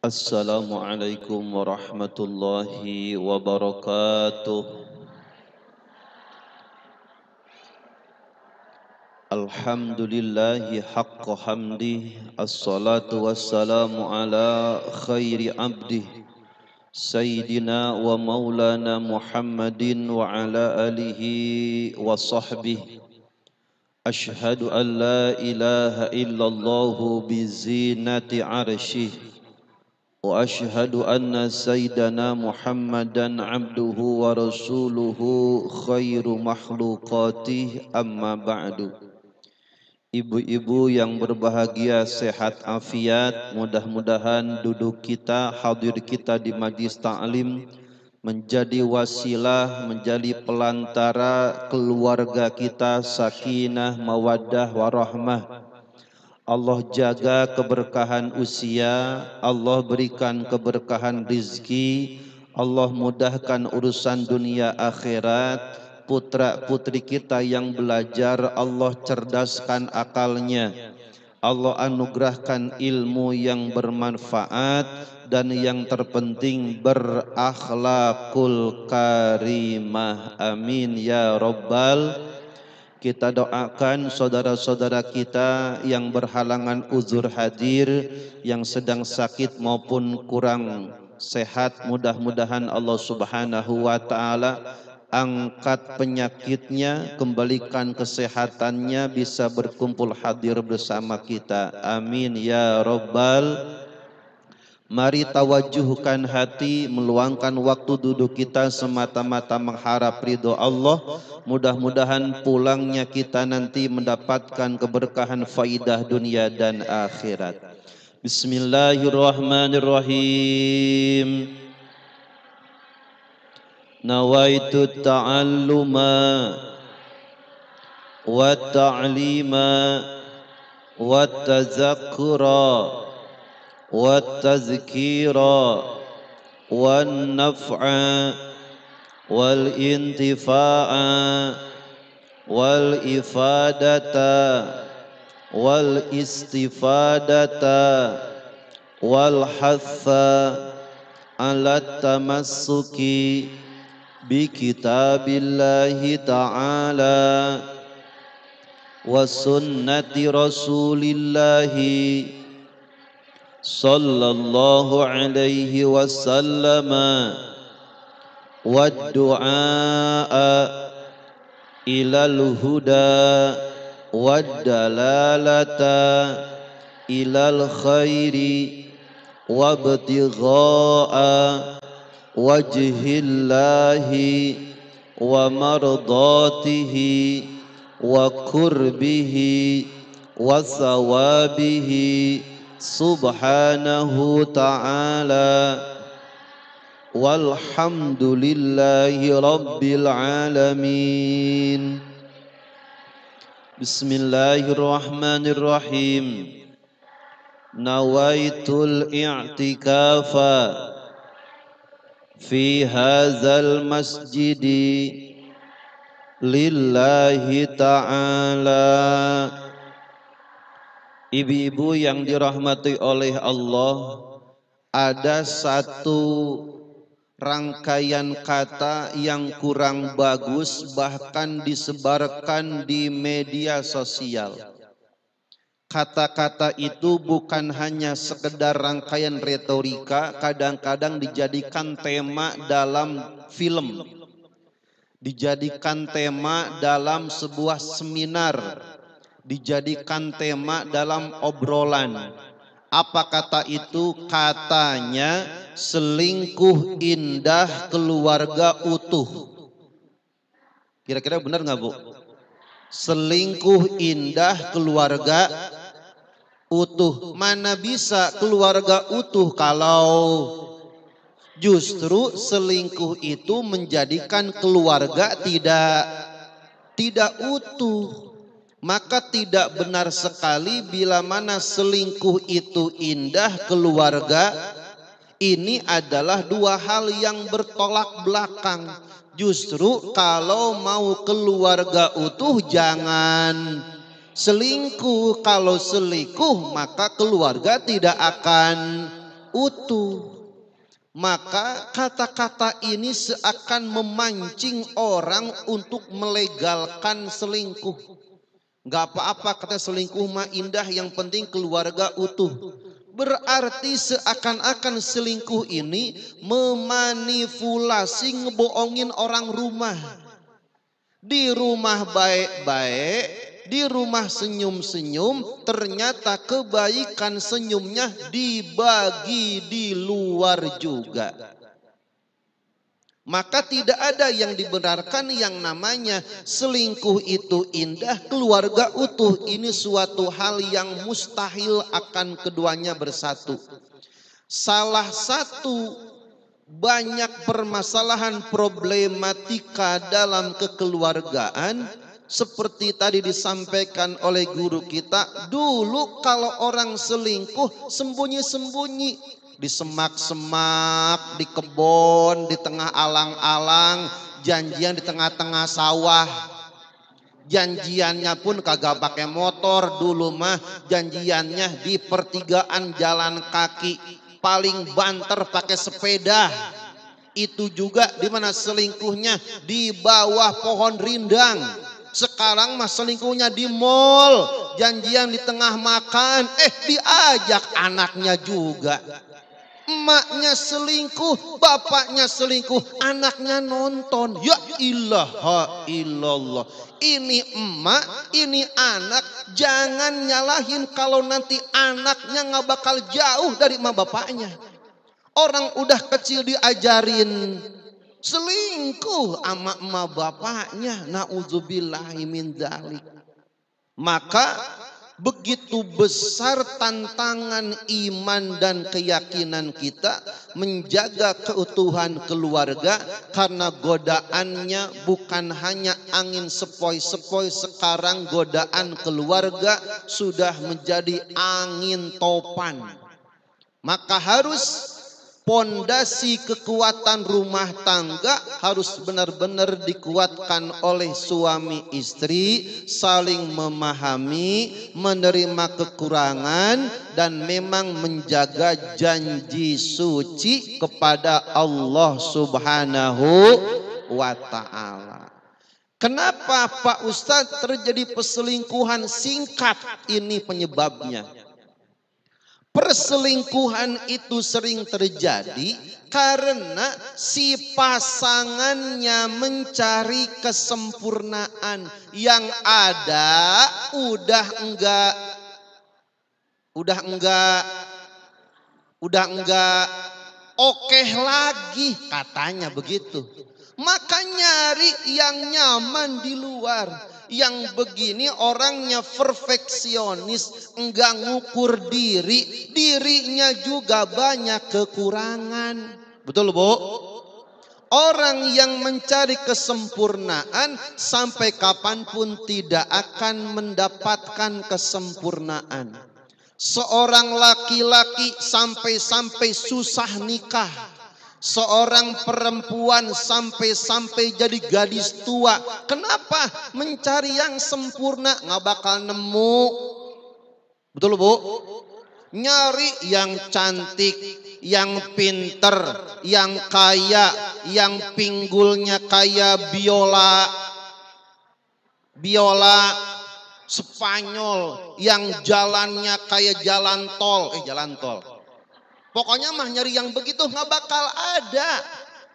Assalamualaikum warahmatullahi wabarakatuh Alhamdulillahi haqqa hamdi Assalatu wassalamu ala khairi abdih Sayyidina wa maulana Muhammadin wa ala alihi wa sahbihi Ashhadu an la ilaha illallah bi arshih وأشهد أن سيدنا محمدا عبده ورسوله خير مخلوقاته أما بعد Ibu-ibu yang berbahagia sehat afiat, mudah-mudahan duduk kita, hadir kita di majlis ta'lim menjadi wasilah, menjadi pelantara keluarga kita sakinah, mawaddah, warahmah Allah jaga keberkahan usia, Allah berikan keberkahan rizki, Allah mudahkan urusan dunia akhirat, putra-putri kita yang belajar Allah cerdaskan akalnya. Allah anugerahkan ilmu yang bermanfaat dan yang terpenting berakhlakul karimah. Amin ya rabbal kita doakan saudara-saudara kita yang berhalangan uzur hadir, yang sedang sakit maupun kurang sehat. Mudah-mudahan Allah Subhanahu wa taala angkat penyakitnya, kembalikan kesehatannya bisa berkumpul hadir bersama kita. Amin ya rabbal Mari tawajuhkan hati, meluangkan waktu duduk kita semata-mata mengharap ridho Allah. Mudah-mudahan pulangnya kita nanti mendapatkan keberkahan faidah dunia dan akhirat. Bismillahirrahmanirrahim. Nawaitu ta'alluma wa ta'lima wa tazakkura والتذكير والنفع والانتفاع والإفادة والاستفادة والحث على التمسك بكتاب الله تعالى وسنة رسول الله صلى الله عليه وسلم والدعاء إلى الهدى والدلالة إلى الخير وابتغاء وجه الله ومرضاته وقربه وثوابه سبحانه تعالى والحمد لله رب العالمين بسم الله الرحمن الرحيم نويت الاعتكاف في هذا المسجد لله تعالى Ibu-ibu yang dirahmati oleh Allah, ada satu rangkaian kata yang kurang bagus bahkan disebarkan di media sosial. Kata-kata itu bukan hanya sekedar rangkaian retorika, kadang-kadang dijadikan tema dalam film. Dijadikan tema dalam sebuah seminar dijadikan tema dalam obrolan. Apa kata itu? Katanya selingkuh indah keluarga utuh. Kira-kira benar nggak bu? Selingkuh indah keluarga utuh. Mana bisa keluarga utuh kalau justru selingkuh itu menjadikan keluarga tidak tidak utuh maka tidak benar sekali bila mana selingkuh itu indah keluarga ini adalah dua hal yang bertolak belakang justru kalau mau keluarga utuh jangan selingkuh kalau selingkuh maka keluarga tidak akan utuh maka kata-kata ini seakan memancing orang untuk melegalkan selingkuh Gak apa-apa kata selingkuh mah indah yang penting keluarga utuh. Berarti seakan-akan selingkuh ini memanipulasi ngebohongin orang rumah. Di rumah baik-baik, di rumah senyum-senyum, ternyata kebaikan senyumnya dibagi di luar juga. Maka tidak ada yang dibenarkan yang namanya selingkuh itu indah, keluarga utuh ini suatu hal yang mustahil akan keduanya bersatu. Salah satu banyak permasalahan problematika dalam kekeluargaan seperti tadi disampaikan oleh guru kita dulu kalau orang selingkuh sembunyi-sembunyi di semak-semak, di kebun, di tengah alang-alang, janjian di tengah-tengah sawah. Janjiannya pun kagak pakai motor dulu mah, janjiannya di pertigaan jalan kaki, paling banter pakai sepeda. Itu juga di mana selingkuhnya di bawah pohon rindang. Sekarang mah selingkuhnya di mall, janjian di tengah makan, eh diajak anaknya juga. Emaknya selingkuh, bapaknya selingkuh, anaknya nonton. Ya ilaha illallah. Ini emak, ini anak. Jangan nyalahin kalau nanti anaknya nggak bakal jauh dari emak bapaknya. Orang udah kecil diajarin selingkuh sama emak bapaknya. Na'udzubillahimin dalik. Maka Begitu besar tantangan iman dan keyakinan kita menjaga keutuhan keluarga karena godaannya bukan hanya angin sepoi-sepoi sekarang godaan keluarga sudah menjadi angin topan. Maka harus pondasi kekuatan rumah tangga harus benar-benar dikuatkan oleh suami istri saling memahami menerima kekurangan dan memang menjaga janji suci kepada Allah Subhanahu wa taala Kenapa Pak Ustadz terjadi perselingkuhan singkat ini penyebabnya? Perselingkuhan itu sering terjadi karena si pasangannya mencari kesempurnaan yang ada udah enggak udah enggak udah enggak oke okay lagi katanya begitu. Maka nyari yang nyaman di luar yang begini orangnya perfeksionis, enggak ngukur diri, dirinya juga banyak kekurangan. Betul, Bu? Orang yang mencari kesempurnaan sampai kapanpun tidak akan mendapatkan kesempurnaan. Seorang laki-laki sampai-sampai susah nikah Seorang perempuan sampai-sampai jadi gadis tua. Kenapa? Mencari yang sempurna. Nggak bakal nemu. Betul bu? Nyari yang cantik, yang pinter, yang kaya, yang pinggulnya kaya biola. Biola Spanyol yang jalannya kayak jalan tol. Eh jalan tol Pokoknya mah nyari yang begitu nggak bakal ada.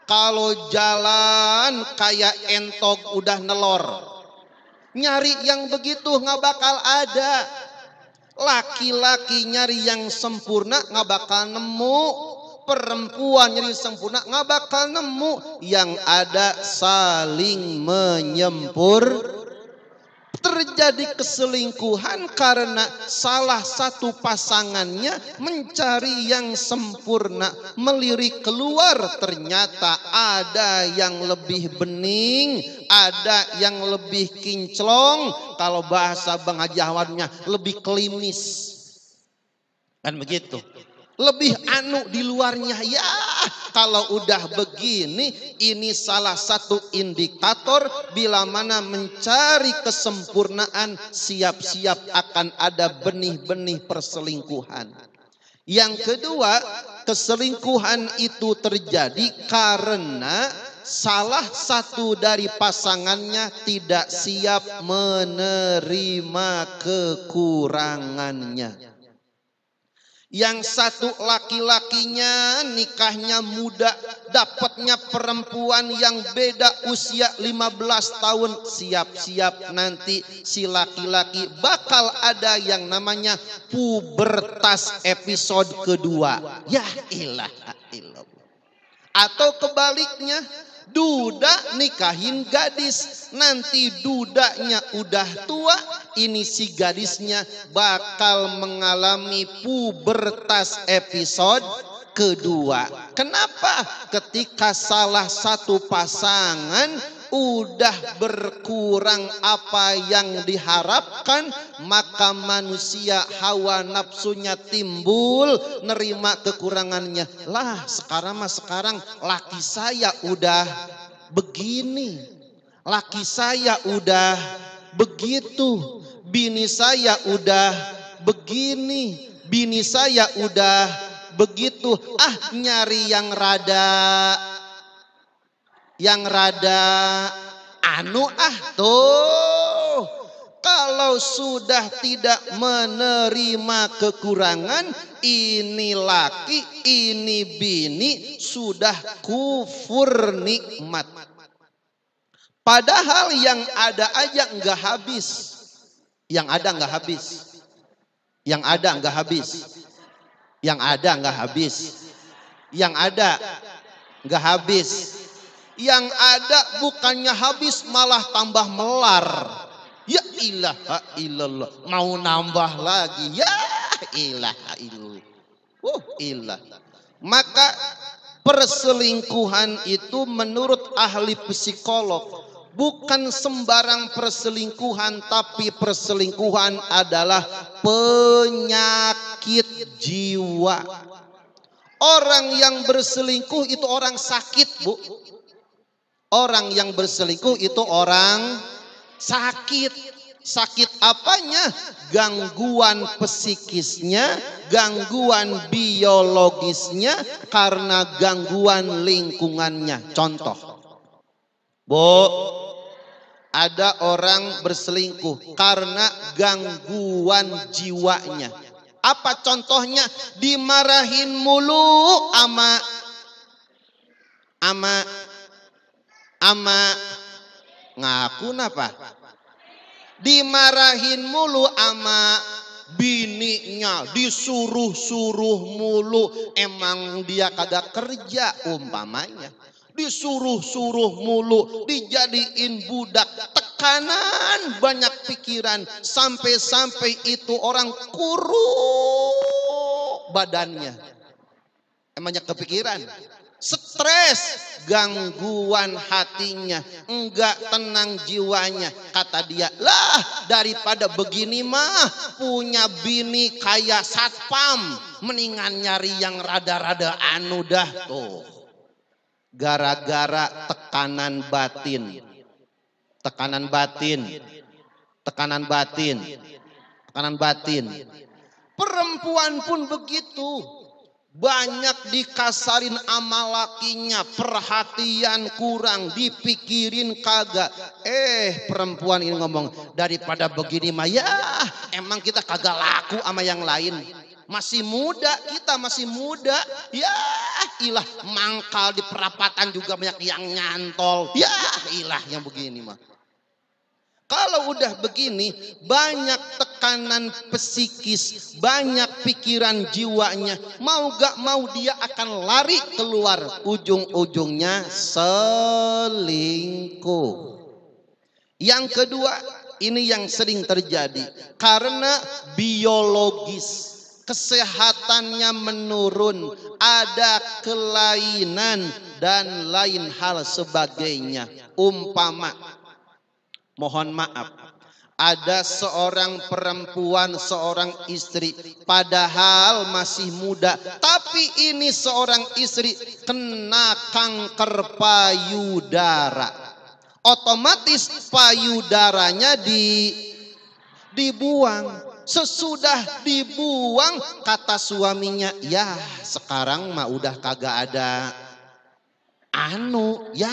Kalau jalan kayak entok udah nelor. Nyari yang begitu nggak bakal ada. Laki-laki nyari yang sempurna nggak bakal nemu. Perempuan nyari sempurna nggak bakal nemu. Yang ada saling menyempur terjadi keselingkuhan karena salah satu pasangannya mencari yang sempurna, melirik keluar ternyata ada yang lebih bening, ada yang lebih kinclong, kalau bahasa Bang Haji nya lebih klimis. Kan begitu lebih anu di luarnya ya kalau udah begini ini salah satu indikator bila mana mencari kesempurnaan siap-siap akan ada benih-benih perselingkuhan yang kedua keselingkuhan itu terjadi karena salah satu dari pasangannya tidak siap menerima kekurangannya yang satu laki-lakinya nikahnya muda, dapatnya perempuan yang beda usia 15 tahun. Siap-siap nanti si laki-laki bakal ada yang namanya pubertas episode kedua. Ya ilah ya illallah. Atau kebaliknya Duda nikahin gadis. Nanti dudanya udah tua, ini si gadisnya bakal mengalami pubertas episode kedua. Kenapa? Ketika salah satu pasangan udah berkurang apa yang diharapkan, maka manusia hawa nafsunya timbul, nerima kekurangannya. Lah, sekarang mas sekarang laki saya udah begini. Laki saya udah begitu. Bini saya udah begini. Bini saya udah begitu. Ah, nyari yang rada yang rada anu ah tuh kalau sudah tidak menerima kekurangan ini laki ini bini sudah kufur nikmat padahal yang ada aja enggak habis yang ada enggak habis yang ada enggak habis yang ada enggak habis yang ada enggak habis, yang ada, gak habis yang ada bukannya habis malah tambah melar. Ya ilaha illallah. Mau nambah lagi. Ya ilaha illallah. Oh ilah. Maka perselingkuhan itu menurut ahli psikolog bukan sembarang perselingkuhan tapi perselingkuhan adalah penyakit jiwa. Orang yang berselingkuh itu orang sakit, Bu. Orang yang berselingkuh itu orang sakit. Sakit apanya? Gangguan psikisnya, gangguan biologisnya, karena gangguan lingkungannya. Contoh. Bu, ada orang berselingkuh karena gangguan jiwanya. Apa contohnya? Dimarahin mulu ama ama ama ngaku napa? Dimarahin mulu ama bininya disuruh-suruh mulu emang dia kagak kerja umpamanya disuruh-suruh mulu dijadiin budak tekanan banyak pikiran sampai-sampai itu orang kuru badannya emangnya kepikiran stres gangguan hatinya enggak tenang jiwanya kata dia lah daripada begini mah punya bini kayak satpam mendingan nyari yang rada-rada anu dah tuh gara-gara tekanan batin tekanan batin tekanan batin tekanan batin perempuan pun begitu banyak dikasarin amalakinya, perhatian kurang, dipikirin kagak. Eh perempuan ini ngomong, daripada begini mah ya emang kita kagak laku sama yang lain. Masih muda, kita masih muda. Ya ilah mangkal di perapatan juga banyak yang nyantol. Ya ilah yang begini mah. Kalau udah begini, banyak tekanan psikis, banyak pikiran jiwanya. Mau gak mau dia akan lari keluar. Ujung-ujungnya selingkuh. Yang kedua, ini yang sering terjadi. Karena biologis kesehatannya menurun, ada kelainan dan lain hal sebagainya. Umpama Mohon maaf. Ada seorang perempuan, seorang istri, padahal masih muda, tapi ini seorang istri kena kanker payudara. Otomatis payudaranya di dibuang. Sesudah dibuang kata suaminya, "Ya, sekarang mah udah kagak ada anu, ya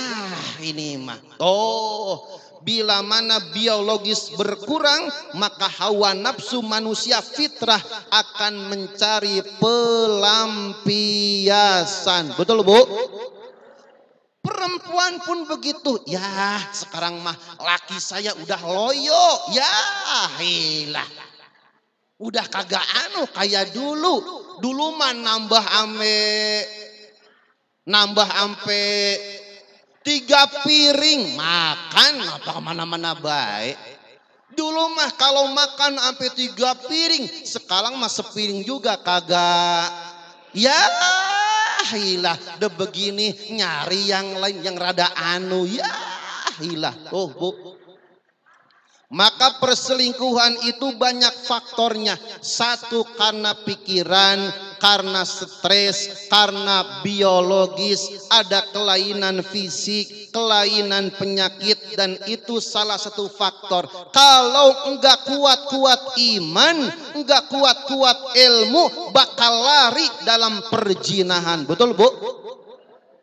ini mah." Oh, Bila mana biologis berkurang, maka hawa nafsu manusia fitrah akan mencari pelampiasan. Betul, Bu? Perempuan pun begitu. Ya, sekarang mah laki saya udah loyo. Ya, hilah. Udah kagak anu kayak dulu. Dulu mah nambah ame nambah ampe Tiga piring makan apa kemana-mana baik. Dulu mah kalau makan sampai tiga piring, sekarang mah sepiring juga kagak. Ya hilah, de begini nyari yang lain yang rada anu ya hilah. tuh bu, maka perselingkuhan itu banyak faktornya. Satu karena pikiran, karena stres, karena biologis, ada kelainan fisik, kelainan penyakit dan itu salah satu faktor. Kalau enggak kuat-kuat iman, enggak kuat-kuat ilmu, bakal lari dalam perjinahan. Betul, Bu?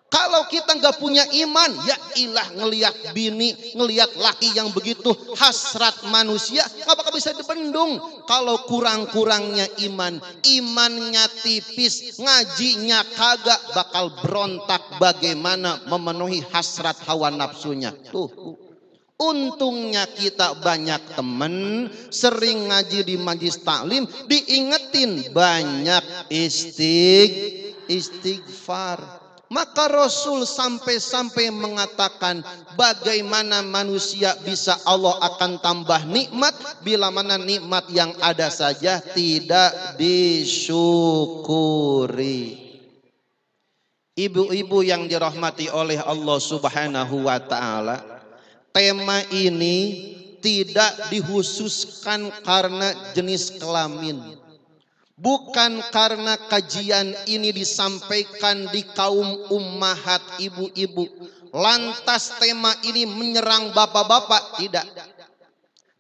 Kalau kita nggak punya iman, ya ilah ngeliat bini, ngeliat laki yang begitu hasrat manusia, nggak bakal bisa dipendung Kalau kurang-kurangnya iman, imannya tipis, ngajinya kagak bakal berontak bagaimana memenuhi hasrat hawa nafsunya. Tuh, Untungnya kita banyak temen sering ngaji di majlis taklim, diingetin banyak istig, istighfar. Maka Rasul sampai-sampai mengatakan bagaimana manusia bisa Allah akan tambah nikmat bila mana nikmat yang ada saja tidak disyukuri. Ibu-ibu yang dirahmati oleh Allah Subhanahu wa taala, tema ini tidak dihususkan karena jenis kelamin Bukan karena kajian ini disampaikan di kaum ummahat ibu-ibu. Lantas tema ini menyerang bapak-bapak. Tidak.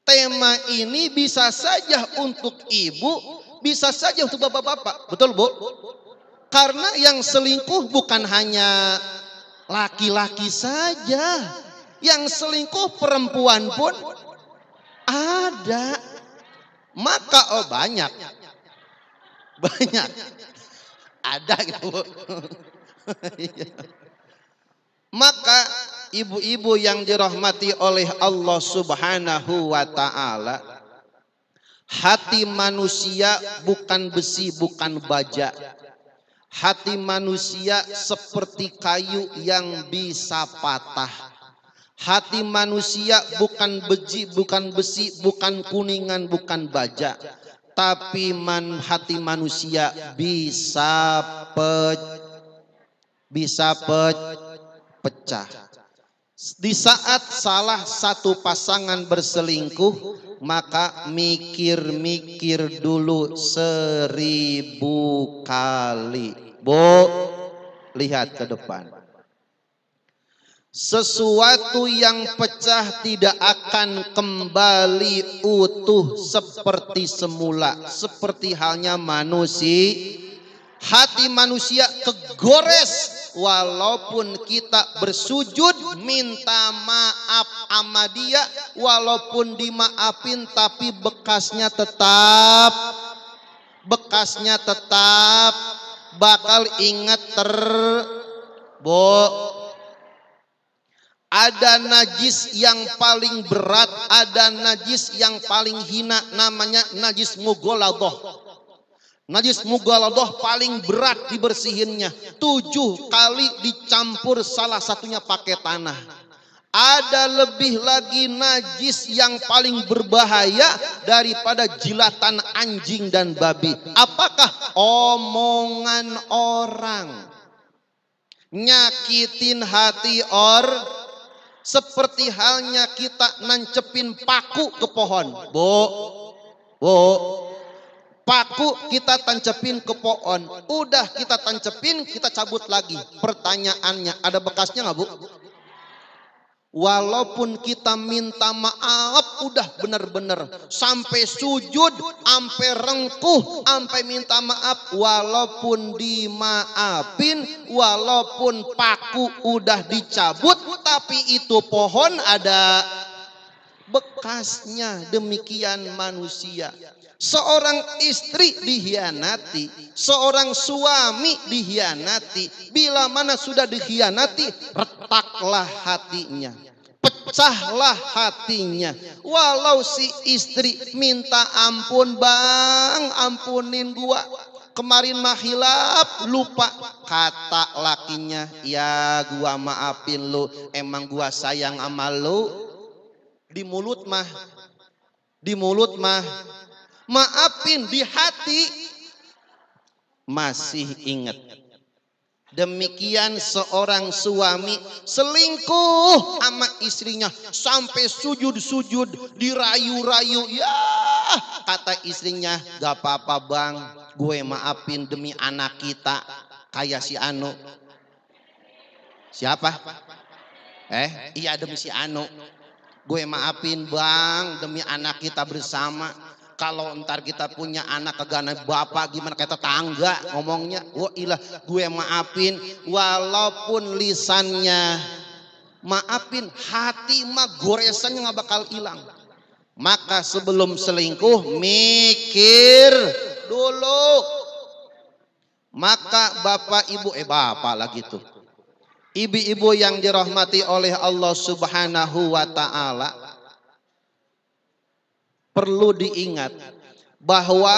Tema ini bisa saja untuk ibu, bisa saja untuk bapak-bapak. Betul bu? Karena yang selingkuh bukan hanya laki-laki saja. Yang selingkuh perempuan pun ada. Maka oh banyak banyak. Ada gitu. Iya. Maka ibu-ibu yang dirahmati oleh Allah Subhanahu wa taala hati manusia bukan besi bukan baja hati manusia seperti kayu yang bisa patah hati manusia bukan beji bukan besi bukan kuningan bukan baja tapi man, hati manusia bisa pe, bisa pe, pecah di saat salah satu pasangan berselingkuh maka mikir-mikir dulu seribu kali bu lihat ke depan sesuatu yang pecah tidak akan kembali utuh seperti semula. Seperti halnya manusia. Hati manusia kegores walaupun kita bersujud minta maaf sama dia walaupun dimaafin tapi bekasnya tetap bekasnya tetap bakal ingat ter Bo, ada najis yang paling berat, ada najis yang paling hina namanya najis mughaladah. Najis mughaladah paling berat dibersihinnya. Tujuh kali dicampur salah satunya pakai tanah. Ada lebih lagi najis yang paling berbahaya daripada jilatan anjing dan babi. Apakah omongan orang? Nyakitin hati orang seperti halnya kita nancepin paku ke pohon. Bu, bu, paku kita tancepin ke pohon. Udah kita tancepin, kita cabut lagi. Pertanyaannya, ada bekasnya nggak bu? Walaupun kita minta maaf udah benar-benar sampai sujud, sampai rengkuh, sampai minta maaf, walaupun dimaafin, walaupun paku udah dicabut, tapi itu pohon ada bekasnya demikian manusia Seorang istri dihianati, seorang suami dihianati. Bila mana sudah dihianati, retaklah hatinya. Pecahlah hatinya. Walau si istri minta ampun, Bang, ampunin gua. Kemarin mah hilap, lupa. Kata lakinya, ya gua maafin lu. Emang gua sayang sama lu. Di mulut mah, di mulut mah maafin di hati masih ingat. Demikian seorang suami selingkuh sama istrinya sampai sujud-sujud dirayu-rayu. Ya, kata istrinya, gak apa-apa bang, gue maafin demi anak kita kayak si Anu. Siapa? Eh, iya demi si Anu. Gue maafin bang demi anak kita bersama kalau ntar kita punya anak kegana bapak gimana kayak tetangga ngomongnya wah ilah gue maafin walaupun lisannya maafin hati mah goresannya nggak bakal hilang maka sebelum selingkuh mikir dulu maka bapak ibu eh bapak lagi tuh ibu-ibu yang dirahmati oleh Allah subhanahu wa ta'ala perlu diingat bahwa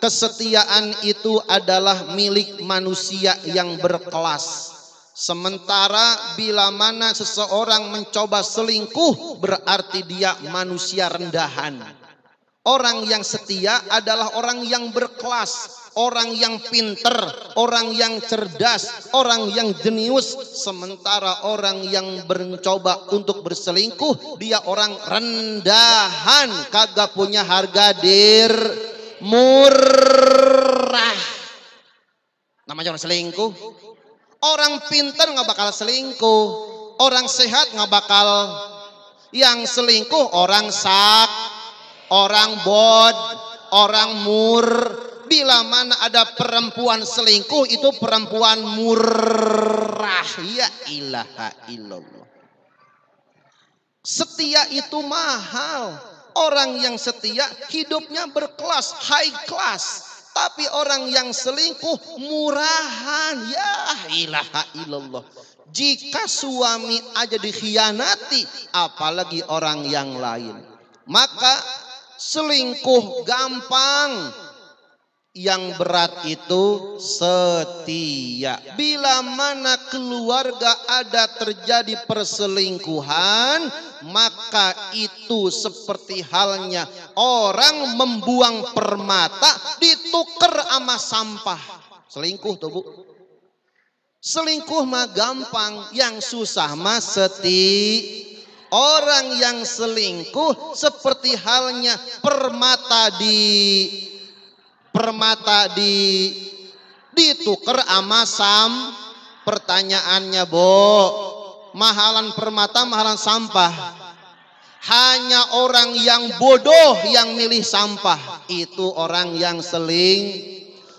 kesetiaan itu adalah milik manusia yang berkelas. Sementara bila mana seseorang mencoba selingkuh berarti dia manusia rendahan. Orang yang setia adalah orang yang berkelas, orang yang pinter, orang yang cerdas, orang yang jenius, sementara orang yang mencoba untuk berselingkuh, dia orang rendahan, kagak punya harga dir murah. Namanya orang selingkuh. Orang pinter nggak bakal selingkuh, orang sehat nggak bakal yang selingkuh orang sak, orang bod, orang mur, bila mana ada perempuan selingkuh itu perempuan murah ya ilaha illallah setia itu mahal orang yang setia hidupnya berkelas high class tapi orang yang selingkuh murahan ya ilaha illallah jika suami aja dikhianati apalagi orang yang lain maka selingkuh gampang yang berat itu setia. Bila mana keluarga ada terjadi perselingkuhan, maka itu seperti halnya orang membuang permata ditukar sama sampah. Selingkuh tuh, Bu. Selingkuh mah gampang, yang susah mah seti. Orang yang selingkuh seperti halnya permata di permata di dituker ama sam pertanyaannya bo mahalan permata mahalan sampah hanya orang yang bodoh yang milih sampah itu orang yang seling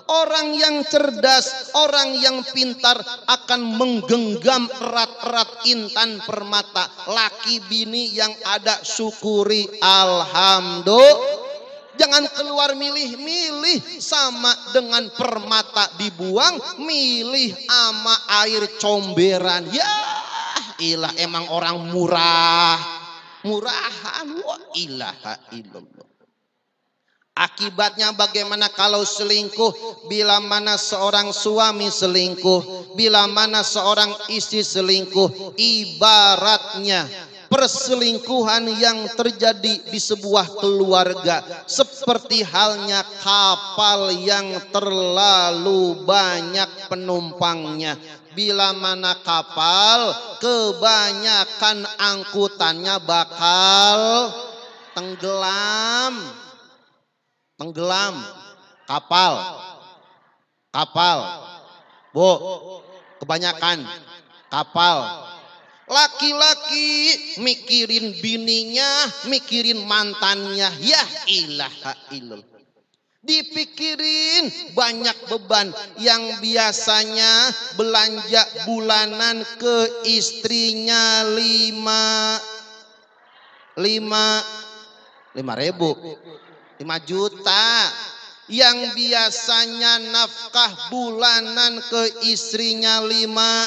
Orang yang cerdas, orang yang pintar akan menggenggam erat-erat intan permata. Laki bini yang ada syukuri. Alhamdulillah. Jangan keluar milih-milih sama dengan permata dibuang, milih ama air comberan. Ya, ilah emang orang murah. Murahan Wah, ilaha illallah. Akibatnya bagaimana kalau selingkuh? Bila mana seorang suami selingkuh, bila mana seorang istri selingkuh, ibaratnya perselingkuhan yang terjadi di sebuah keluarga seperti halnya kapal yang terlalu banyak penumpangnya bila mana kapal kebanyakan angkutannya bakal tenggelam tenggelam kapal kapal bu kebanyakan kapal Laki-laki mikirin bininya, mikirin mantannya. Ya ilaha ilum. Dipikirin banyak beban yang biasanya belanja bulanan ke istrinya lima, lima, lima ribu, lima juta. Yang biasanya nafkah bulanan ke istrinya lima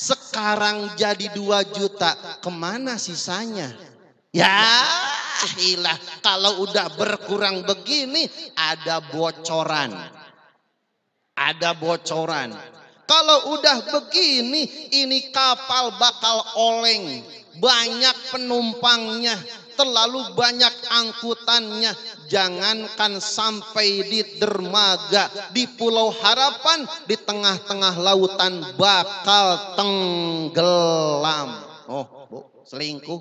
sekarang jadi dua juta. Kemana sisanya? Ya, ilah. Kalau udah berkurang begini, ada bocoran. Ada bocoran. Kalau udah begini, ini kapal bakal oleng. Banyak penumpangnya, terlalu banyak angkutannya. Jangankan sampai di dermaga, di Pulau Harapan, di tengah-tengah lautan bakal tenggelam. Oh, bu, selingkuh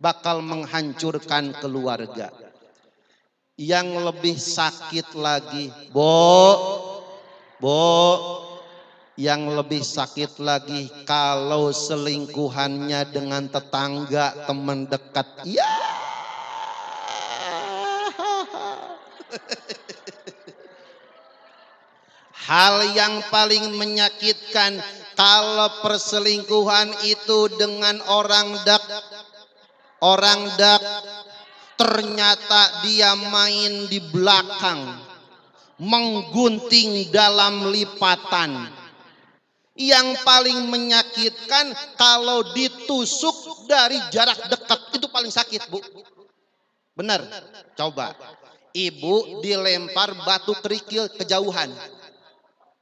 bakal menghancurkan keluarga. Yang lebih sakit lagi, bu, bu, yang lebih sakit lagi kalau selingkuhannya dengan tetangga teman dekat ya Hal yang paling menyakitkan kalau perselingkuhan itu dengan orang dak orang dak ternyata dia main di belakang menggunting dalam lipatan yang paling menyakitkan kalau ditusuk dari jarak dekat itu paling sakit, Bu. Benar. Coba. Ibu dilempar batu kerikil kejauhan.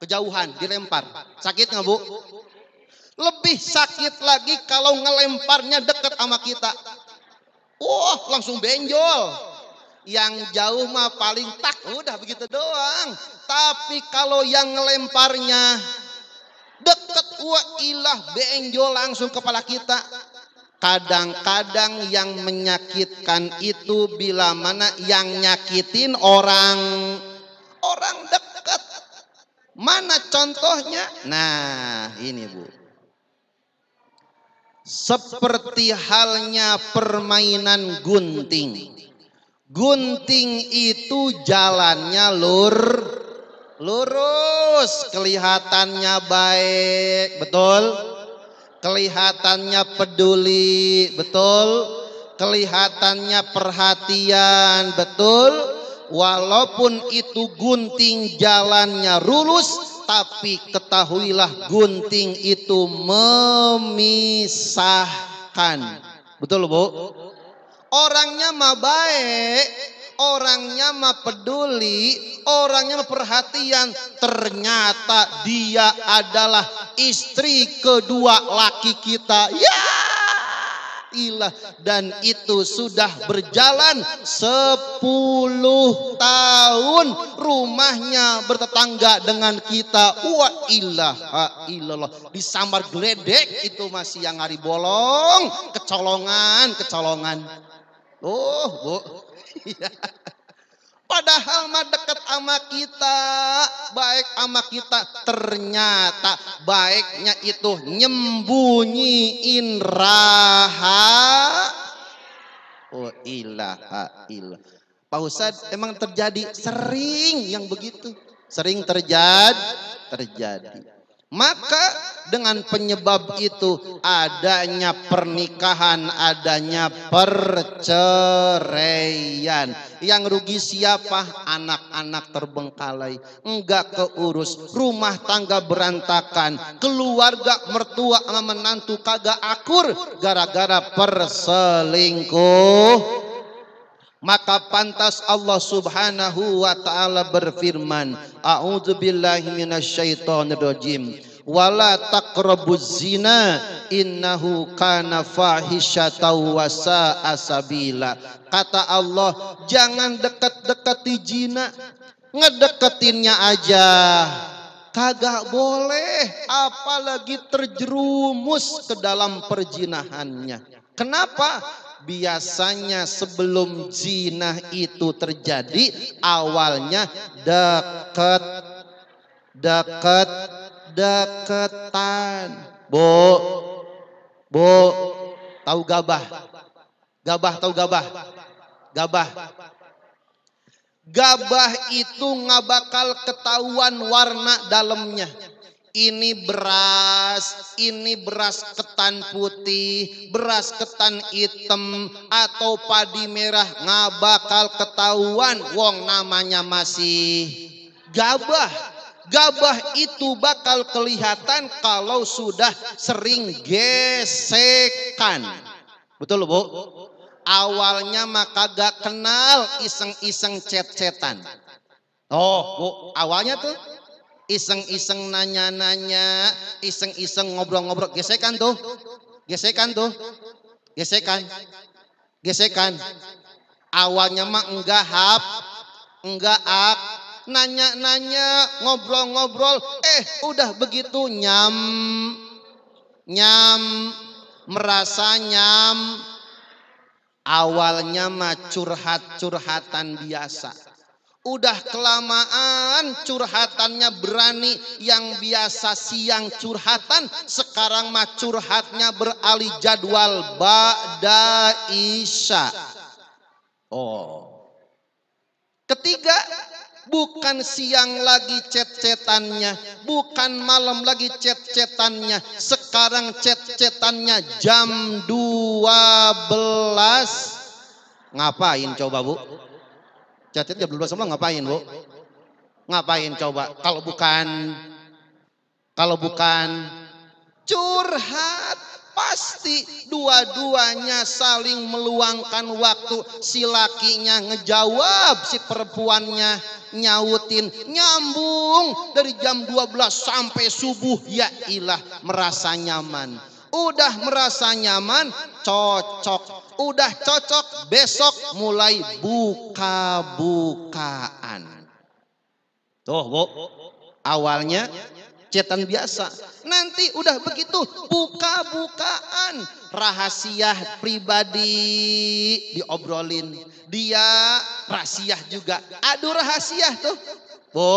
Kejauhan dilempar. Sakit nggak, Bu? Lebih sakit lagi kalau ngelemparnya dekat sama kita. Wah, langsung benjol. Yang jauh mah paling tak udah begitu doang. Tapi kalau yang ngelemparnya Wah ilah benjol langsung kepala kita. Kadang-kadang yang menyakitkan itu bila mana yang nyakitin orang orang dekat. Mana contohnya? Nah, ini Bu. Seperti halnya permainan gunting. Gunting itu jalannya lur Lurus, kelihatannya baik, betul? Kelihatannya peduli, betul? Kelihatannya perhatian, betul? Walaupun itu gunting jalannya lurus, tapi ketahuilah gunting itu memisahkan. Betul, Bu? Orangnya mah baik, orangnya mah peduli, orangnya mah perhatian. Ternyata dia adalah istri kedua laki kita. Ya! ilah dan itu sudah berjalan 10 tahun rumahnya bertetangga dengan kita wa ilaha illallah disambar geledek itu masih yang hari bolong kecolongan kecolongan oh bu Iya. Padahal mah deket sama kita, baik sama kita ternyata baiknya itu nyembunyiin raha. Oh ilaha ilah. Pak Ustad, emang terjadi sering yang begitu. Sering terjadi, terjadi. Maka dengan penyebab itu adanya pernikahan, adanya perceraian. Yang rugi siapa? Anak-anak terbengkalai, enggak keurus, rumah tangga berantakan, keluarga mertua sama menantu kagak akur gara-gara perselingkuh maka pantas Allah Subhanahu wa taala berfirman a'udzubillahi minasyaitonirrajim wala taqrabuz zina innahu kana fahisyatan wa asabila kata Allah jangan dekat-dekati zina ngedeketinnya aja kagak boleh apalagi terjerumus ke dalam perjinahannya. kenapa biasanya sebelum jinah itu terjadi awalnya deket deket deketan bu bu tahu gabah gabah tahu gabah gabah gabah itu nggak bakal ketahuan warna dalamnya ini beras, ini beras ketan putih, beras ketan hitam, atau padi merah nggak bakal ketahuan. Wong namanya masih gabah. Gabah itu bakal kelihatan kalau sudah sering gesekan. Betul Bu? Awalnya maka gak kenal iseng-iseng cet-cetan. Oh, Bu, awalnya tuh iseng-iseng nanya-nanya, iseng-iseng ngobrol-ngobrol, gesekan tuh, gesekan tuh, gesekan, gesekan. Awalnya mah enggak hap, enggak ak, nanya-nanya, ngobrol-ngobrol, eh udah begitu nyam, nyam, merasa nyam. Awalnya mah curhat-curhatan biasa Udah kelamaan curhatannya berani Yang biasa siang curhatan Sekarang mah curhatnya beralih jadwal Ba'da Isya Oh Ketiga Bukan siang lagi cet-cetannya Bukan malam lagi cet-cetannya Sekarang cet-cetannya jam 12 Ngapain coba bu? Cacat jam 12 malam ngapain, Bu? Ngapain coba kalau bukan kalau bukan curhat pasti dua-duanya saling meluangkan waktu si lakinya ngejawab si perempuannya nyautin nyambung dari jam 12 sampai subuh ya ilah merasa nyaman udah merasa nyaman, cocok. Udah cocok, besok mulai buka-bukaan. Tuh, Bu. Awalnya cetan biasa. Nanti udah begitu buka-bukaan, rahasia pribadi diobrolin. Dia rahasia juga. Aduh rahasia tuh. Bu,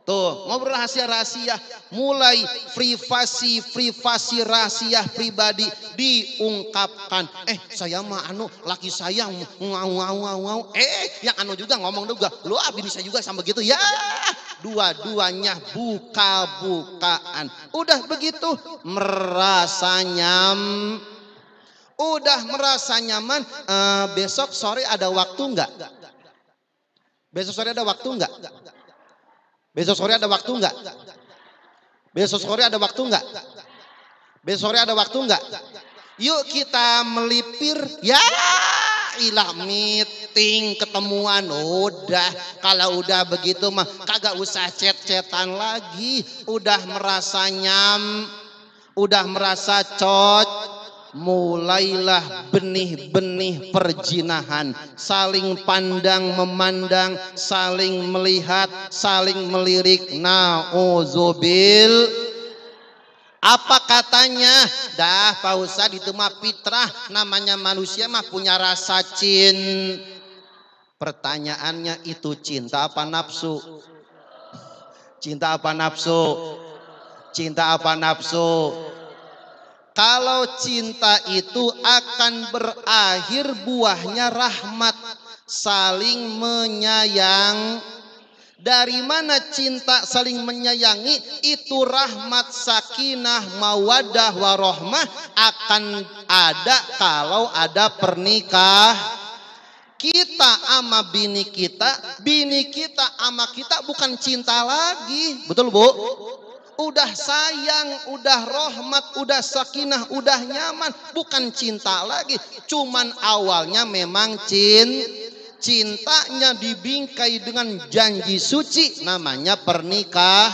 Tuh, ngobrol rahasia-rahasia, mulai privasi-privasi rahasia pribadi diungkapkan. Eh, saya mah anu laki saya ngau ngau ngau. Eh, yang anu juga ngomong juga. Lu abis ah, saya juga sama gitu. Ya, dua-duanya buka-bukaan. Udah begitu merasa nyam udah merasa nyaman, uh, besok sore ada waktu enggak? Besok sore ada waktu enggak? Besok sore ada waktu enggak? Besok sore ada waktu enggak? Besok sore ada waktu enggak? Yuk kita melipir ya ilah meeting ketemuan udah kalau udah begitu mah kagak usah chat cetan lagi udah merasa nyam udah merasa cocok mulailah benih-benih perjinahan, saling pandang memandang, saling melihat, saling melirik. Nauzubil apa katanya? Dah Pak Ustadz itu mah fitrah namanya manusia mah punya rasa cin. Pertanyaannya itu cinta apa nafsu? Cinta apa nafsu? Cinta apa nafsu? kalau cinta itu akan berakhir buahnya rahmat, saling menyayang. Dari mana cinta saling menyayangi itu rahmat sakinah mawadah warohmah akan ada kalau ada pernikah. Kita ama bini kita, bini kita ama kita bukan cinta lagi. Betul Bu? udah sayang, udah rahmat, udah sakinah, udah nyaman, bukan cinta lagi. Cuman awalnya memang cinta cintanya dibingkai dengan janji suci namanya pernikah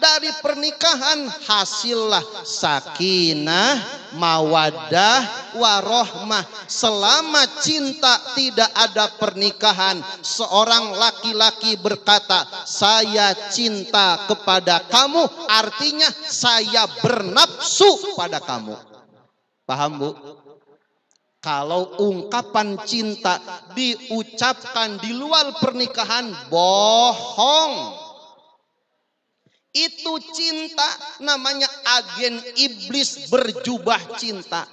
dari pernikahan hasillah sakinah, mawadah, warohmah. Selama cinta tidak ada pernikahan, seorang laki-laki berkata, "Saya cinta kepada kamu," artinya saya bernafsu pada kamu. Paham, Bu? Kalau ungkapan cinta diucapkan di luar pernikahan, bohong itu cinta namanya agen iblis berjubah cinta.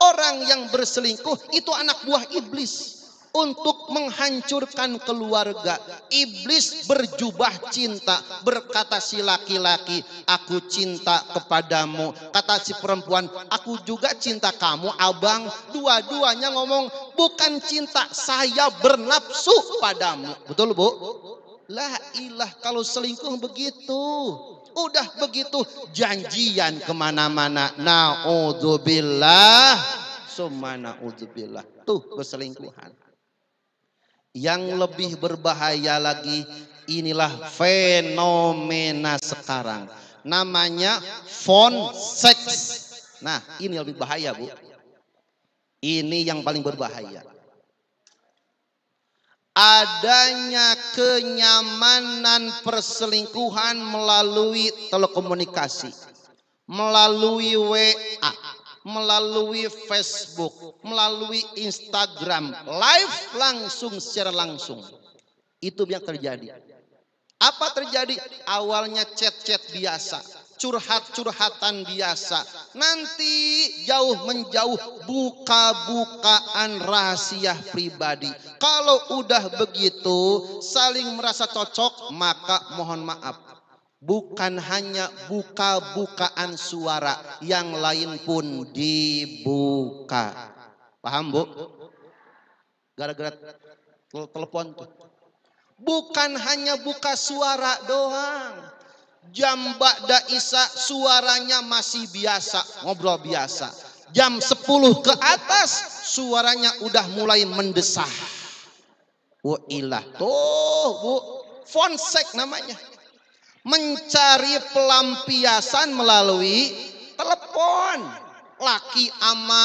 Orang yang berselingkuh itu anak buah iblis untuk menghancurkan keluarga. Iblis berjubah cinta, berkata si laki-laki, aku cinta kepadamu. Kata si perempuan, aku juga cinta kamu abang. Dua-duanya ngomong, bukan cinta, saya bernafsu padamu. Betul bu? Lah ilah kalau selingkuh begitu. Udah begitu janjian kemana-mana. Na'udzubillah. Summa na'udzubillah. Tuh keselingkuhan. Yang lebih berbahaya lagi inilah fenomena sekarang. Namanya phone sex. Nah ini lebih bahaya bu. Ini yang paling berbahaya adanya kenyamanan perselingkuhan melalui telekomunikasi, melalui WA, melalui Facebook, melalui Instagram, live langsung secara langsung. Itu yang terjadi. Apa terjadi? Awalnya chat-chat biasa, curhat-curhatan biasa. Nanti jauh menjauh buka-bukaan rahasia pribadi. Kalau udah begitu saling merasa cocok maka mohon maaf. Bukan hanya buka-bukaan suara, yang lain pun dibuka. Paham bu? Gara-gara telepon tuh. Bukan hanya buka suara doang Jam Ba'da Isa suaranya masih biasa, ngobrol biasa. Jam 10 ke atas suaranya udah mulai mendesah. Wa ilah. Tuh, Bu. Fonsek namanya. Mencari pelampiasan melalui telepon. Laki ama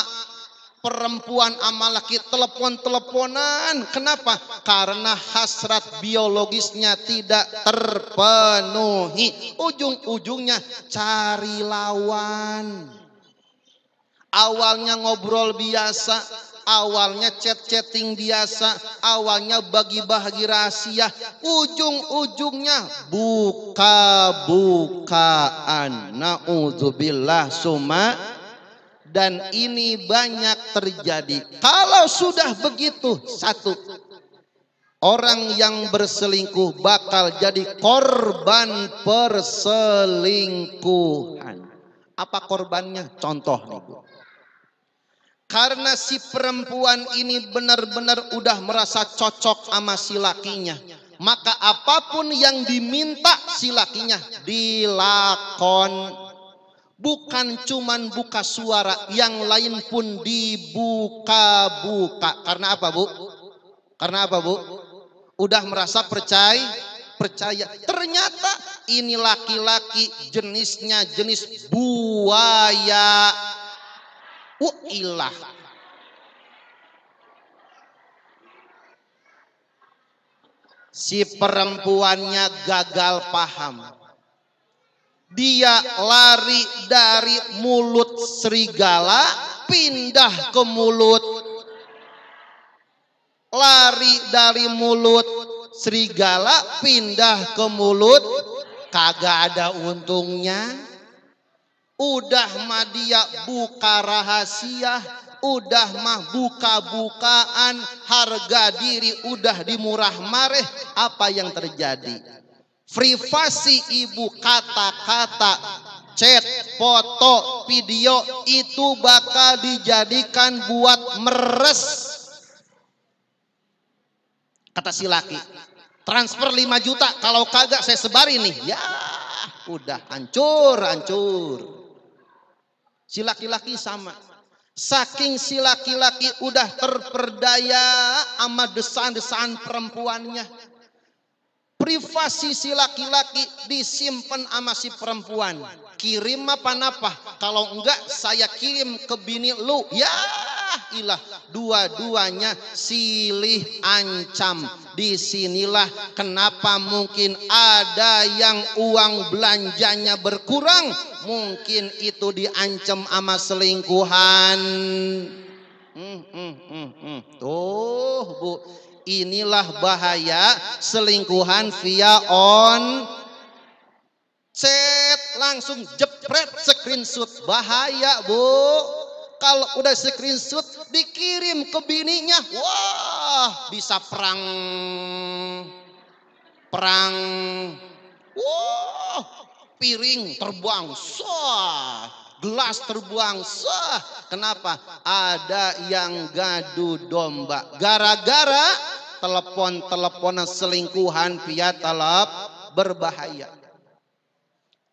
perempuan amalaki telepon-teleponan. Kenapa? Karena hasrat biologisnya tidak terpenuhi. Ujung-ujungnya cari lawan. Awalnya ngobrol biasa, awalnya chat-chatting biasa, awalnya bagi-bagi rahasia, ujung-ujungnya buka-bukaan. Nauzubillah suma dan ini banyak terjadi. Kalau sudah begitu, satu orang yang berselingkuh bakal jadi korban perselingkuhan. Apa korbannya? Contoh nih, Karena si perempuan ini benar-benar udah merasa cocok sama si lakinya. Maka apapun yang diminta si lakinya dilakon Bukan cuman buka suara, yang lain pun dibuka-buka. Karena apa, Bu? Karena apa, Bu? Udah merasa percaya, percaya. Ternyata ini laki-laki jenisnya jenis buaya. Uh, Si perempuannya gagal paham dia lari dari mulut serigala pindah ke mulut lari dari mulut serigala pindah ke mulut kagak ada untungnya udah mah dia buka rahasia udah mah buka-bukaan harga diri udah dimurah mareh apa yang terjadi privasi ibu kata-kata chat, foto, video itu bakal dijadikan buat meres kata si laki transfer 5 juta kalau kagak saya sebarin nih ya udah hancur hancur si laki-laki sama saking si laki-laki udah terperdaya sama desain-desain perempuannya privasi si laki-laki disimpan sama si perempuan. Kirim apa napa? Kalau enggak saya kirim ke bini lu. Ya ilah dua-duanya silih ancam. Disinilah kenapa mungkin ada yang uang belanjanya berkurang. Mungkin itu diancam sama selingkuhan. Hmm, hmm, hmm, hmm. Tuh bu Inilah bahaya selingkuhan via on set langsung jepret screenshot bahaya bu kalau udah screenshot dikirim ke bininya wah bisa perang perang wah piring terbang wah Gelas terbuang. Sah. Kenapa? Ada yang gaduh domba. Gara-gara telepon telepon selingkuhan via talap berbahaya.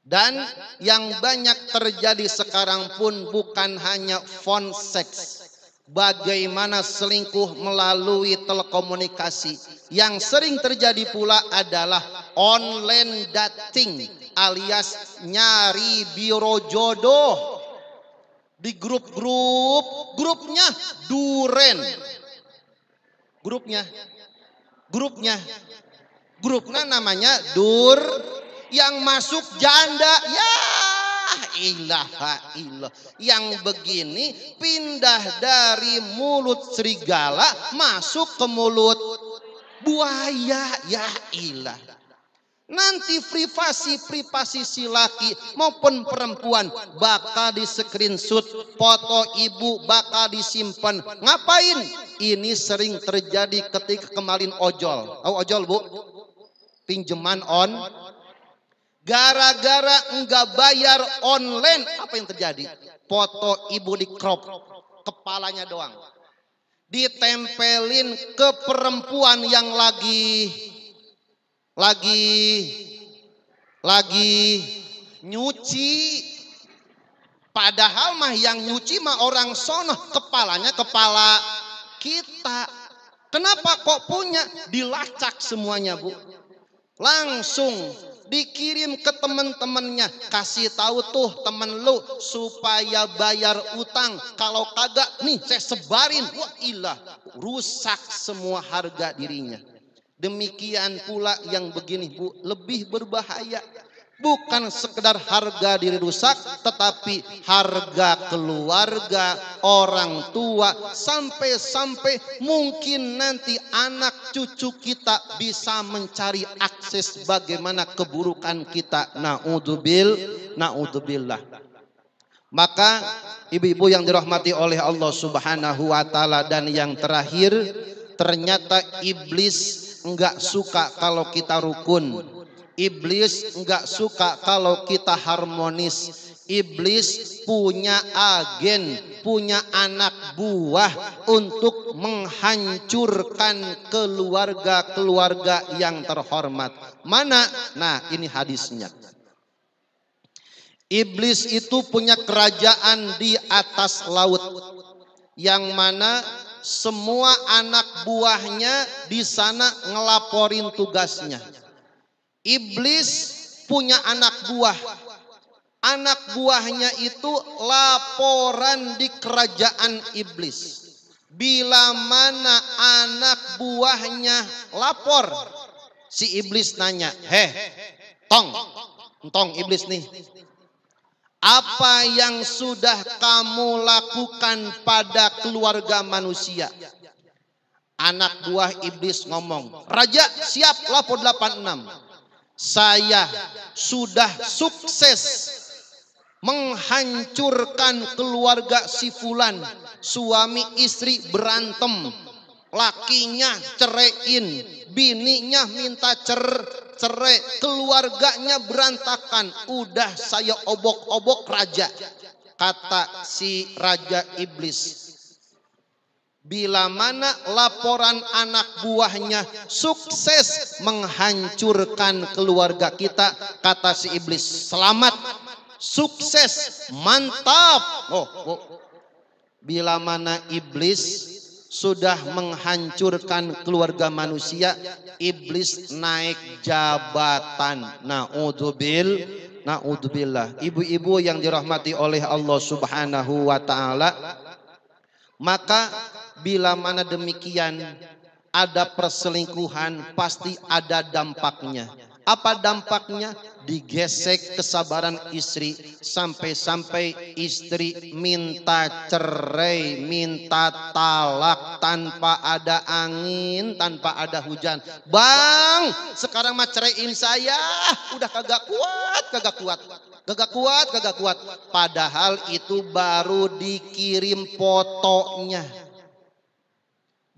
Dan yang banyak terjadi sekarang pun bukan hanya phone sex. Bagaimana selingkuh melalui telekomunikasi. Yang sering terjadi pula adalah online dating alias nyari biro jodoh di grup-grup grupnya duren grupnya grupnya grupnya namanya dur yang masuk janda ya ilaha illah yang begini pindah dari mulut serigala masuk ke mulut buaya ya ilah Nanti privasi-privasi si laki maupun perempuan bakal di screenshot, foto ibu bakal disimpan. Ngapain? Ini sering terjadi ketika kemarin ojol. Oh, ojol bu? pinjaman on? Gara-gara enggak bayar online, apa yang terjadi? Foto ibu di crop, kepalanya doang. Ditempelin ke perempuan yang lagi lagi lagi nyuci padahal mah yang nyuci mah orang sono kepalanya kepala kita kenapa kok punya dilacak semuanya Bu langsung dikirim ke temen-temennya kasih tahu tuh temen lu supaya bayar utang kalau kagak nih saya sebarin wah ilah rusak semua harga dirinya Demikian pula yang begini Bu, lebih berbahaya. Bukan sekedar harga diri rusak, tetapi harga keluarga, orang tua, sampai-sampai mungkin nanti anak cucu kita bisa mencari akses bagaimana keburukan kita. Na'udzubil, na'udzubillah. Maka ibu-ibu yang dirahmati oleh Allah subhanahu wa ta'ala dan yang terakhir, ternyata iblis enggak suka kalau kita rukun. Iblis enggak suka kalau kita harmonis. Iblis punya agen, punya anak buah untuk menghancurkan keluarga-keluarga yang terhormat. Mana? Nah, ini hadisnya. Iblis itu punya kerajaan di atas laut yang mana semua anak buahnya di sana ngelaporin tugasnya. Iblis punya anak buah. Anak buahnya itu laporan di kerajaan iblis. Bila mana anak buahnya lapor, si iblis nanya, "Heh, tong, tong iblis nih, apa yang sudah kamu lakukan pada keluarga manusia. Anak buah iblis ngomong, Raja siap lapor 86. Saya sudah sukses menghancurkan keluarga si Fulan. Suami istri berantem lakinya cerein, bininya minta cer cerai, keluarganya berantakan, udah saya obok-obok raja. Kata si raja iblis. Bila mana laporan anak buahnya sukses menghancurkan keluarga kita, kata si iblis, selamat, sukses, mantap. Oh, oh. Bila mana iblis sudah menghancurkan keluarga manusia, iblis naik jabatan. Naudzubil, naudzubillah. Ibu-ibu yang dirahmati oleh Allah Subhanahu wa taala, maka bila mana demikian ada perselingkuhan pasti ada dampaknya. Apa dampaknya? Digesek kesabaran istri sampai-sampai istri minta cerai, minta talak tanpa ada angin, tanpa ada hujan. Bang, sekarang mah ceraiin saya, udah kagak kuat, kagak kuat. Kagak kuat, kagak kuat. Padahal itu baru dikirim fotonya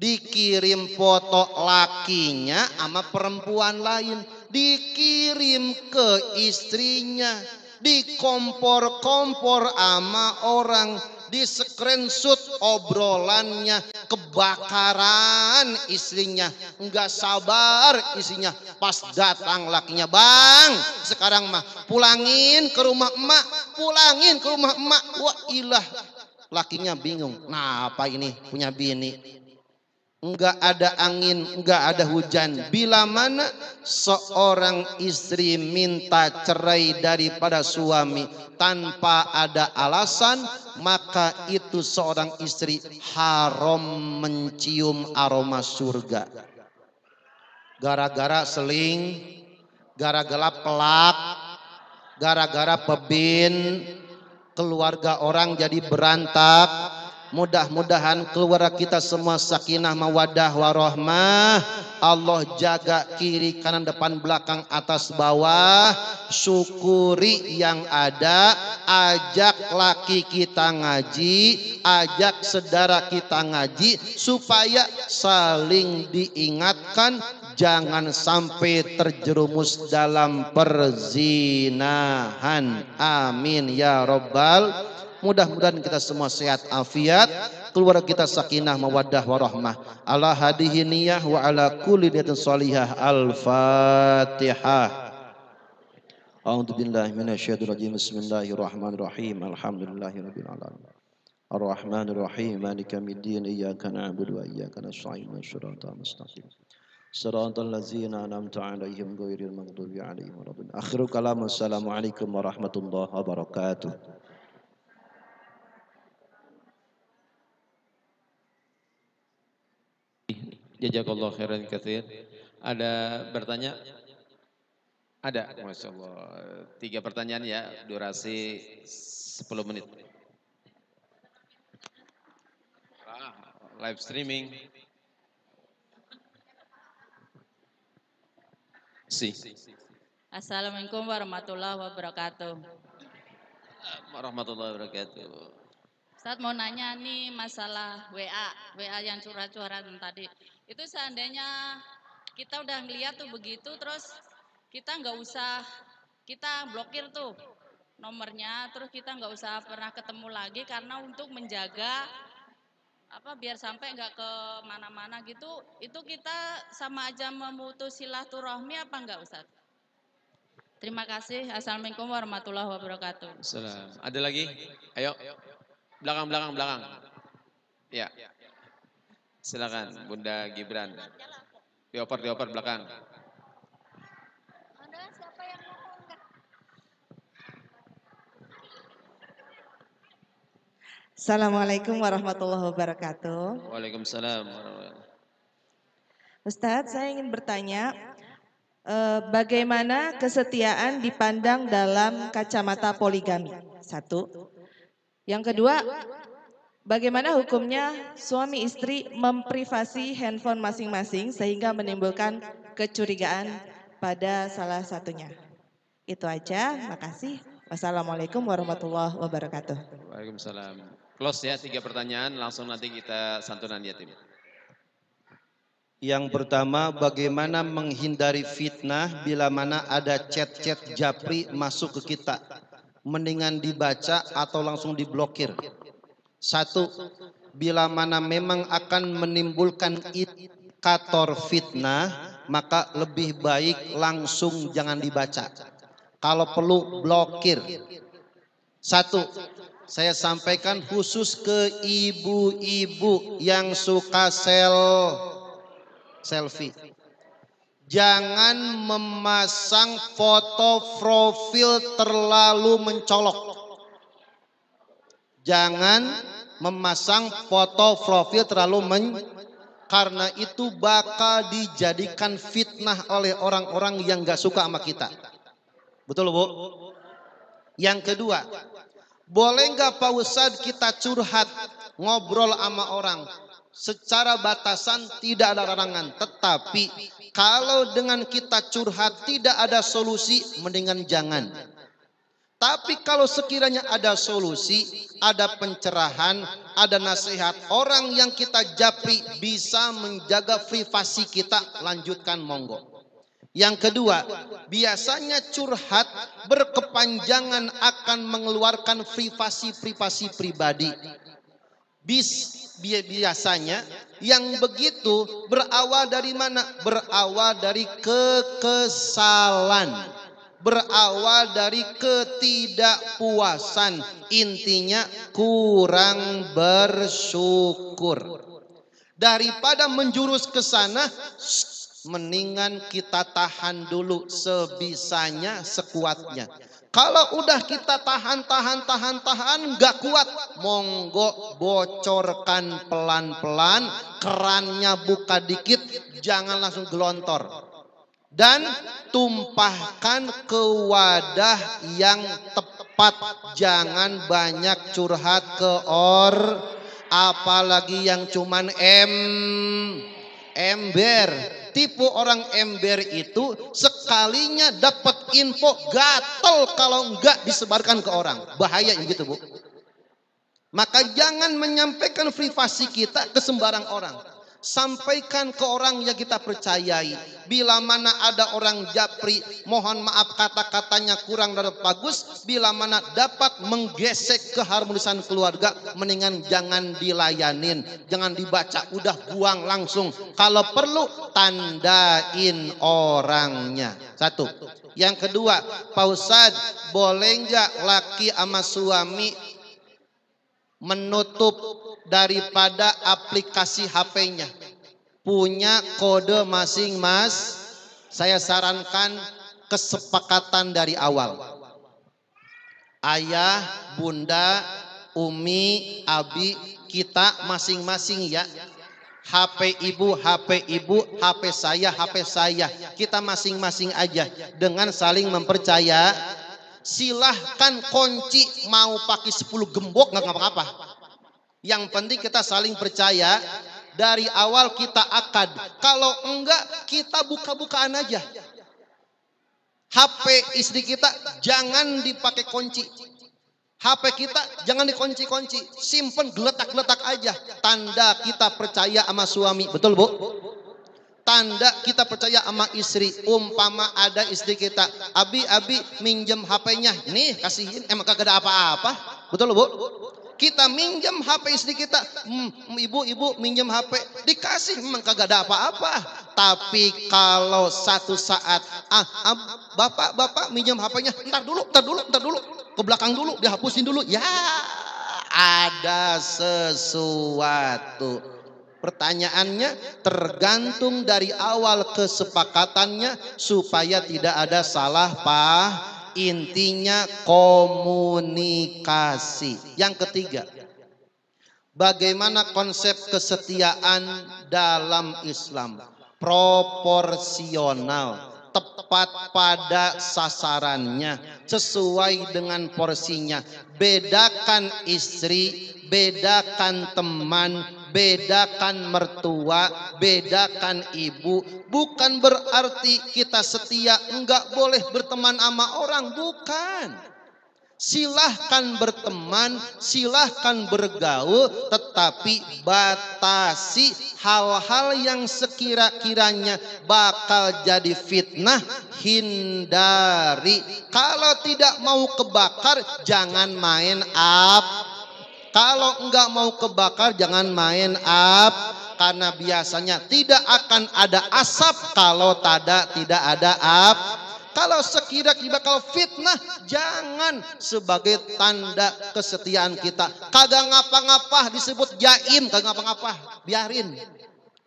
dikirim foto lakinya sama perempuan lain dikirim ke istrinya, dikompor-kompor ama orang, di screenshot obrolannya kebakaran istrinya enggak sabar istrinya pas datang lakinya bang sekarang mah pulangin ke rumah emak pulangin ke rumah emak wah ilah lakinya bingung nah apa ini punya bini enggak ada angin, enggak ada hujan. Bila mana seorang istri minta cerai daripada suami tanpa ada alasan, maka itu seorang istri haram mencium aroma surga. Gara-gara seling, gara-gara pelak, gara-gara pebin, keluarga orang jadi berantak, Mudah-mudahan keluarga kita semua sakinah mawadah warohmah. Allah jaga kiri kanan depan belakang atas bawah. Syukuri yang ada. Ajak laki kita ngaji. Ajak saudara kita ngaji. Supaya saling diingatkan. Jangan sampai terjerumus dalam perzinahan. Amin ya Robbal Mudah-mudahan kita semua sehat afiat, keluar kita sakinah mawaddah warahmah. Ala hadihi niyah wa ala kulli niyatin salihah Al-Fatihah. A'udzu billahi minasyaitonir rajim. Bismillahirrahmanirrahim. Alhamdulillahirabbil alamin. Ar-Rahmanir Rahim. Iyyaka na'budu wa iyyaka nasta'in. Shiratal mustaqim. Shiratal ladzina an'amta 'alaihim ghairil maghdubi 'alaihim waladdallin. Akhiru kalam. Assalamualaikum warahmatullahi wabarakatuh. Jazakallah khairan katsir. Ada bertanya? Ada, Masya Allah. Tiga pertanyaan ya, durasi 10 menit. Live streaming. Si. Assalamualaikum warahmatullahi wabarakatuh. Warahmatullahi wabarakatuh. Ustaz mau nanya nih masalah WA, WA yang curhat-curhatan tadi itu seandainya kita udah ngeliat tuh begitu terus kita nggak usah kita blokir tuh nomornya terus kita nggak usah pernah ketemu lagi karena untuk menjaga apa biar sampai nggak ke mana-mana gitu itu kita sama aja memutus silaturahmi apa nggak usah? Terima kasih. Assalamualaikum warahmatullahi wabarakatuh. Salam. Ada lagi? Ayo. Belakang, belakang, belakang. Ya. Silakan Bunda Gibran. Dioper dioper belakang. Ada siapa yang Assalamualaikum warahmatullahi wabarakatuh. Waalaikumsalam. Ustadz, saya ingin bertanya, eh, bagaimana kesetiaan dipandang dalam kacamata poligami? Satu. Yang kedua, Bagaimana hukumnya suami istri memprivasi handphone masing-masing sehingga menimbulkan kecurigaan pada salah satunya? Itu aja, makasih. Wassalamualaikum warahmatullahi wabarakatuh. Waalaikumsalam. Close ya, tiga pertanyaan, langsung nanti kita santunan yatim. Yang pertama, bagaimana menghindari fitnah bila mana ada chat-chat japri masuk ke kita? Mendingan dibaca atau langsung diblokir. Satu, bila mana memang akan menimbulkan indikator fitnah, maka lebih baik langsung jangan dibaca. Kalau perlu blokir. Satu, saya sampaikan khusus ke ibu-ibu yang suka sel selfie. Jangan memasang foto profil terlalu mencolok Jangan memasang foto profil terlalu men karena itu bakal dijadikan fitnah oleh orang-orang yang gak suka sama kita. Betul Bu? Yang kedua, boleh nggak Pak Ustadz kita curhat ngobrol sama orang secara batasan tidak ada larangan tetapi kalau dengan kita curhat tidak ada solusi mendingan jangan tapi kalau sekiranya ada solusi, ada pencerahan, ada nasihat, orang yang kita japri bisa menjaga privasi kita, lanjutkan monggo. Yang kedua, biasanya curhat berkepanjangan akan mengeluarkan privasi-privasi pribadi. Bis biasanya yang begitu berawal dari mana? Berawal dari kekesalan berawal dari ketidakpuasan. Intinya kurang bersyukur. Daripada menjurus ke sana, mendingan kita tahan dulu sebisanya, sekuatnya. Kalau udah kita tahan, tahan, tahan, tahan, nggak kuat. Monggo bocorkan pelan-pelan, kerannya buka dikit, jangan langsung gelontor dan tumpahkan ke wadah yang tepat jangan banyak curhat ke or apalagi yang cuman em ember tipu orang ember itu sekalinya dapat info gatel kalau enggak disebarkan ke orang bahaya gitu bu maka jangan menyampaikan privasi kita ke sembarang orang sampaikan ke orang yang kita percayai. Bila mana ada orang japri, mohon maaf kata-katanya kurang dari bagus. Bila mana dapat menggesek keharmonisan keluarga, mendingan jangan dilayanin, jangan dibaca, udah buang langsung. Kalau perlu tandain orangnya. Satu. Yang kedua, pausad boleh nggak laki sama suami menutup daripada aplikasi HP-nya. Punya kode masing-masing. -mas. Saya sarankan kesepakatan dari awal. Ayah, bunda, umi, abi, kita masing-masing ya. HP ibu, HP ibu, HP saya, HP saya. Kita masing-masing aja dengan saling mempercaya. Silahkan kunci mau pakai 10 gembok nggak apa-apa yang penting kita saling percaya dari awal kita akad. Kalau enggak kita buka-bukaan aja. HP istri kita jangan dipakai kunci. HP kita jangan dikunci-kunci, simpen geletak-geletak aja. Tanda kita percaya sama suami, betul bu? Tanda kita percaya sama istri. Umpama ada istri kita, abi abi minjem HP-nya, nih kasihin, emang kagak ada apa-apa, betul bu? Kita minjem HP istri kita. Hmm, hmm, ibu-ibu hmm, minjem HP. Dikasih memang kagak ada apa-apa. Tapi kalau satu saat. Ah, ah bapak, bapak minjem HP-nya. Ntar dulu, ntar dulu, ntar dulu. Ke belakang dulu, dihapusin dulu. Ya ada sesuatu. Pertanyaannya tergantung dari awal kesepakatannya supaya tidak ada salah paham intinya komunikasi. Yang ketiga, bagaimana konsep kesetiaan dalam Islam? Proporsional, tepat pada sasarannya, sesuai dengan porsinya. Bedakan istri, bedakan teman, bedakan mertua, bedakan ibu. Bukan berarti kita setia enggak boleh berteman sama orang, bukan. Silahkan berteman, silahkan bergaul, tetapi batasi hal-hal yang sekira-kiranya bakal jadi fitnah. Hindari, kalau tidak mau kebakar, jangan main api kalau enggak mau kebakar jangan main up karena biasanya tidak akan ada asap kalau tada tidak ada ap. Kalau sekira-kira kalau fitnah jangan sebagai tanda kesetiaan kita. Kagak ngapa-ngapa disebut jaim, kagak ngapa-ngapa, biarin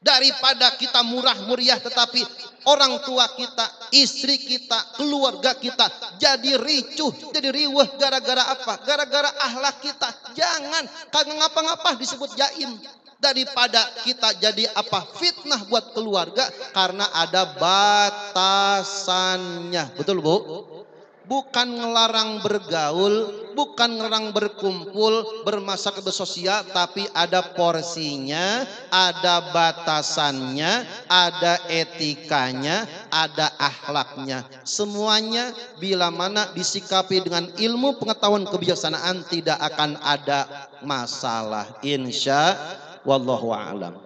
daripada kita murah meriah tetapi orang tua kita, istri kita, keluarga kita jadi ricuh, jadi riweh gara-gara apa? Gara-gara ahlak kita. Jangan kagak ngapa-ngapa disebut jaim daripada kita jadi apa fitnah buat keluarga karena ada batasannya. Betul, Bu? bukan ngelarang bergaul, bukan ngelarang berkumpul, bermasyarakat bersosial, tapi ada porsinya, ada batasannya, ada etikanya, ada akhlaknya. Semuanya bila mana disikapi dengan ilmu pengetahuan kebijaksanaan tidak akan ada masalah. Insya wallahu a'lam.